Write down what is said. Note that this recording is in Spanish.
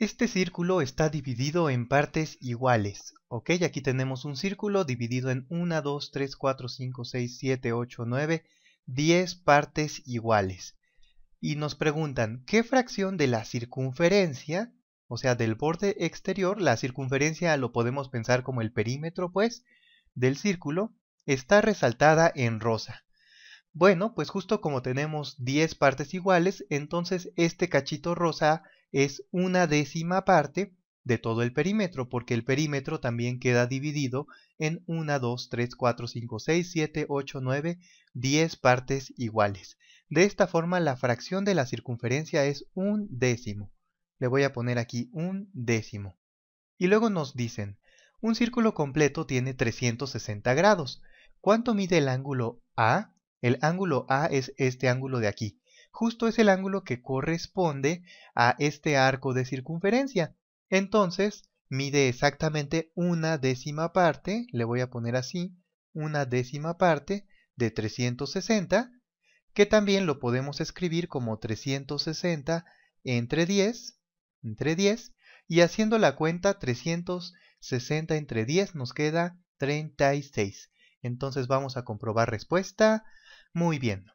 Este círculo está dividido en partes iguales, ¿ok? Aquí tenemos un círculo dividido en 1, 2, 3, 4, 5, 6, 7, 8, 9, 10 partes iguales. Y nos preguntan, ¿qué fracción de la circunferencia, o sea, del borde exterior, la circunferencia lo podemos pensar como el perímetro, pues, del círculo, está resaltada en rosa? Bueno, pues justo como tenemos 10 partes iguales, entonces este cachito rosa es una décima parte de todo el perímetro, porque el perímetro también queda dividido en 1, 2, 3, 4, 5, 6, 7, 8, 9, 10 partes iguales. De esta forma la fracción de la circunferencia es un décimo. Le voy a poner aquí un décimo. Y luego nos dicen, un círculo completo tiene 360 grados. ¿Cuánto mide el ángulo A? El ángulo A es este ángulo de aquí. Justo es el ángulo que corresponde a este arco de circunferencia. Entonces, mide exactamente una décima parte, le voy a poner así, una décima parte de 360, que también lo podemos escribir como 360 entre 10, entre 10, y haciendo la cuenta 360 entre 10 nos queda 36. Entonces vamos a comprobar respuesta. Muy bien.